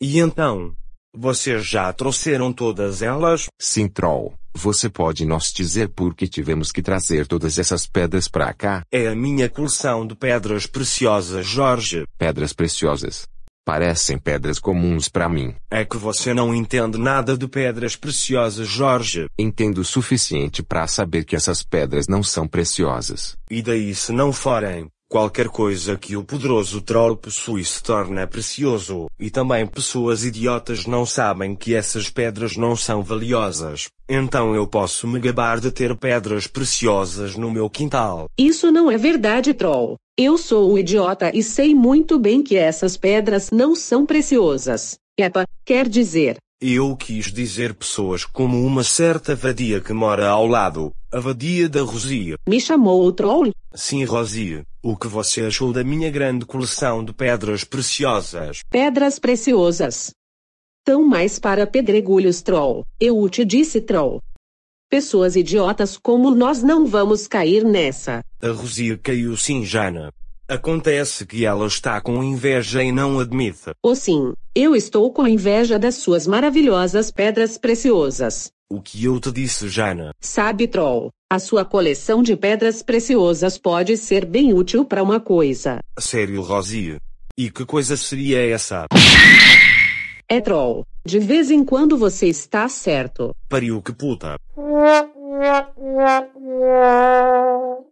E então? Vocês já trouxeram todas elas? Sim, Troll. Você pode nos dizer por que tivemos que trazer todas essas pedras para cá? É a minha coleção de pedras preciosas, Jorge. Pedras preciosas? Parecem pedras comuns para mim. É que você não entende nada de pedras preciosas, Jorge. Entendo o suficiente para saber que essas pedras não são preciosas. E daí se não forem? Qualquer coisa que o poderoso troll possui se torna precioso, e também pessoas idiotas não sabem que essas pedras não são valiosas. Então eu posso me gabar de ter pedras preciosas no meu quintal. Isso não é verdade, troll. Eu sou um idiota e sei muito bem que essas pedras não são preciosas. Epa, quer dizer, eu quis dizer pessoas como uma certa vadia que mora ao lado, a vadia da Rosia. Me chamou o troll? Sim, Rosie, o que você achou da minha grande coleção de pedras preciosas? Pedras preciosas. Tão mais para pedregulhos, troll. Eu te disse, troll. Pessoas idiotas como nós não vamos cair nessa. A Rosie caiu sim, Jana. Acontece que ela está com inveja e não admite. Oh sim, eu estou com inveja das suas maravilhosas pedras preciosas. O que eu te disse, Jana? Sabe, troll, a sua coleção de pedras preciosas pode ser bem útil para uma coisa. Sério, Rosie? E que coisa seria essa? É troll. De vez em quando você está certo. Pariu que puta.